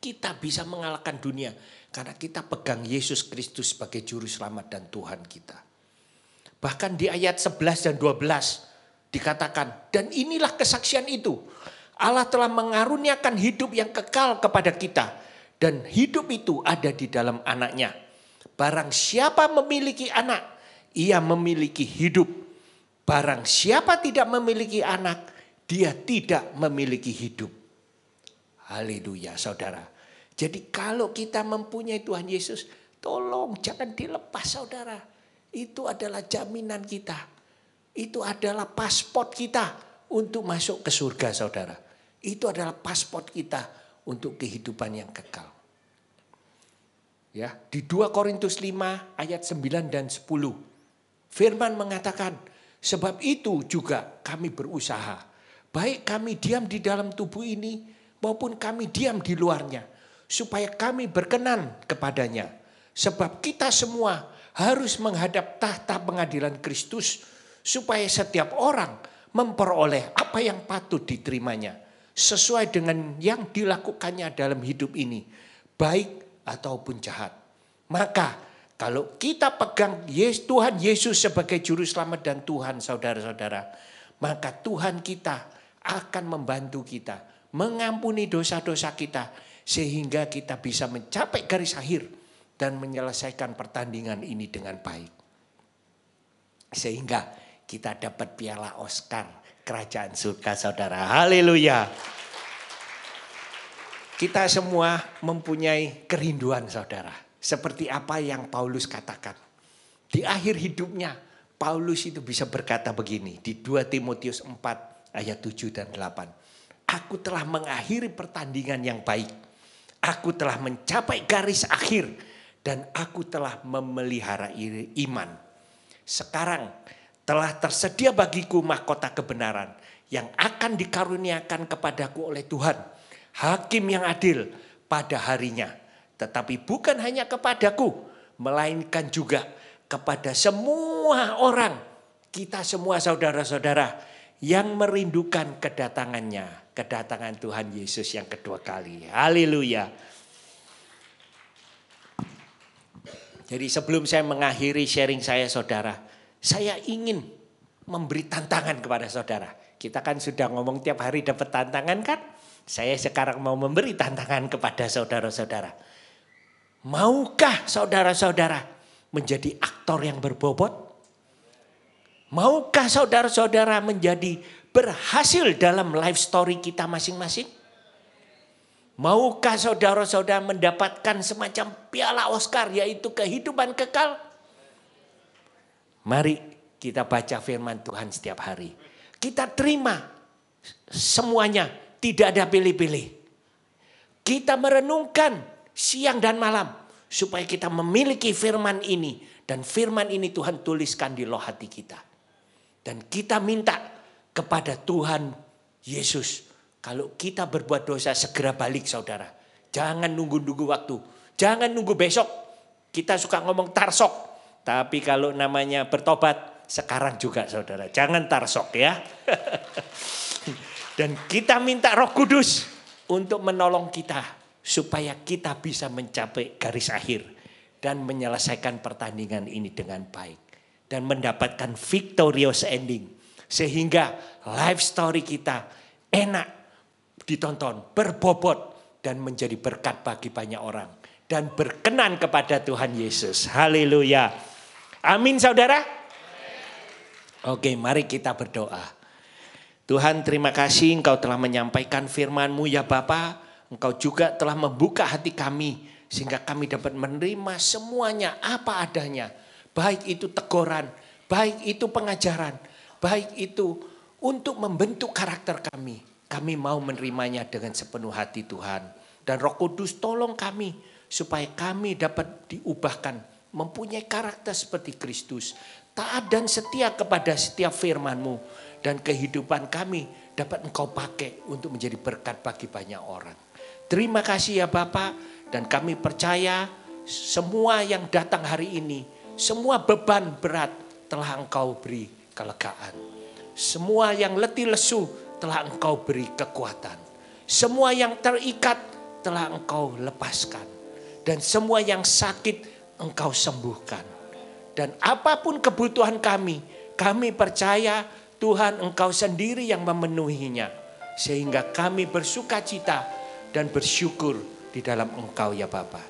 kita bisa mengalahkan dunia karena kita pegang Yesus Kristus sebagai juru selamat dan Tuhan kita. Bahkan di ayat 11 dan 12 dikatakan, dan inilah kesaksian itu. Allah telah mengaruniakan hidup yang kekal kepada kita. Dan hidup itu ada di dalam anaknya. Barang siapa memiliki anak, ia memiliki hidup. Barang siapa tidak memiliki anak, dia tidak memiliki hidup. Haleluya saudara. Jadi kalau kita mempunyai Tuhan Yesus, tolong jangan dilepas saudara. Itu adalah jaminan kita. Itu adalah paspor kita untuk masuk ke surga saudara. Itu adalah paspor kita untuk kehidupan yang kekal. Ya, di 2 Korintus 5 ayat 9 dan 10. Firman mengatakan, sebab itu juga kami berusaha. Baik kami diam di dalam tubuh ini maupun kami diam di luarnya. Supaya kami berkenan kepadanya. Sebab kita semua harus menghadap tahta pengadilan Kristus supaya setiap orang memperoleh apa yang patut diterimanya sesuai dengan yang dilakukannya dalam hidup ini, baik ataupun jahat. Maka kalau kita pegang Yesus, Tuhan Yesus sebagai juru selamat dan Tuhan saudara-saudara, maka Tuhan kita akan membantu kita mengampuni dosa-dosa kita sehingga kita bisa mencapai garis akhir dan menyelesaikan pertandingan ini dengan baik. Sehingga kita dapat piala Oscar kerajaan surga saudara. Haleluya. Kita semua mempunyai kerinduan saudara. Seperti apa yang Paulus katakan. Di akhir hidupnya Paulus itu bisa berkata begini. Di 2 Timotius 4 ayat 7 dan 8. Aku telah mengakhiri pertandingan yang baik. Aku telah mencapai garis akhir dan aku telah memelihara iman. Sekarang telah tersedia bagiku mahkota kebenaran yang akan dikaruniakan kepadaku oleh Tuhan, hakim yang adil pada harinya. Tetapi bukan hanya kepadaku, melainkan juga kepada semua orang, kita semua saudara-saudara yang merindukan kedatangannya, kedatangan Tuhan Yesus yang kedua kali. Haleluya. Jadi sebelum saya mengakhiri sharing saya saudara, saya ingin memberi tantangan kepada saudara. Kita kan sudah ngomong tiap hari dapat tantangan kan? Saya sekarang mau memberi tantangan kepada saudara-saudara. Maukah saudara-saudara menjadi aktor yang berbobot? Maukah saudara-saudara menjadi berhasil dalam life story kita masing-masing? Maukah saudara-saudara mendapatkan semacam piala Oscar yaitu kehidupan kekal? Mari kita baca firman Tuhan setiap hari. Kita terima semuanya, tidak ada pilih-pilih. Kita merenungkan siang dan malam supaya kita memiliki firman ini dan firman ini Tuhan tuliskan di loh hati kita. Dan kita minta kepada Tuhan Yesus kalau kita berbuat dosa segera balik saudara. Jangan nunggu-nunggu waktu. Jangan nunggu besok. Kita suka ngomong tarsok. Tapi kalau namanya bertobat sekarang juga saudara. Jangan tarsok ya. Dan kita minta roh kudus untuk menolong kita. Supaya kita bisa mencapai garis akhir. Dan menyelesaikan pertandingan ini dengan baik. Dan mendapatkan victorious ending. Sehingga life story kita enak ditonton, berbobot, dan menjadi berkat bagi banyak orang. Dan berkenan kepada Tuhan Yesus. Haleluya. Amin saudara. Oke mari kita berdoa. Tuhan terima kasih engkau telah menyampaikan firmanmu ya Bapa. Engkau juga telah membuka hati kami. Sehingga kami dapat menerima semuanya apa adanya. Baik itu teguran, baik itu pengajaran, baik itu untuk membentuk karakter kami kami mau menerimanya dengan sepenuh hati Tuhan. Dan roh kudus tolong kami supaya kami dapat diubahkan. Mempunyai karakter seperti Kristus. Taat dan setia kepada setiap firmanmu. Dan kehidupan kami dapat engkau pakai untuk menjadi berkat bagi banyak orang. Terima kasih ya Bapak. Dan kami percaya semua yang datang hari ini, semua beban berat telah engkau beri kelegaan. Semua yang letih lesu telah engkau beri kekuatan. Semua yang terikat telah engkau lepaskan. Dan semua yang sakit engkau sembuhkan. Dan apapun kebutuhan kami, kami percaya Tuhan engkau sendiri yang memenuhinya. Sehingga kami bersuka cita dan bersyukur di dalam engkau ya Bapa.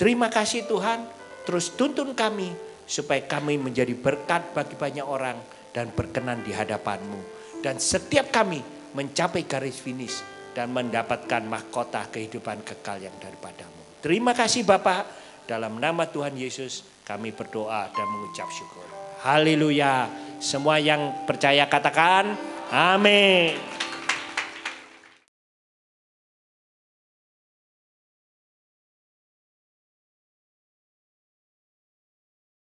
Terima kasih Tuhan, terus tuntun kami supaya kami menjadi berkat bagi banyak orang dan berkenan di hadapanmu. Dan setiap kami mencapai garis finish dan mendapatkan mahkota kehidupan kekal yang daripadamu. Terima kasih Bapak. Dalam nama Tuhan Yesus kami berdoa dan mengucap syukur. Haleluya. Semua yang percaya katakan amin.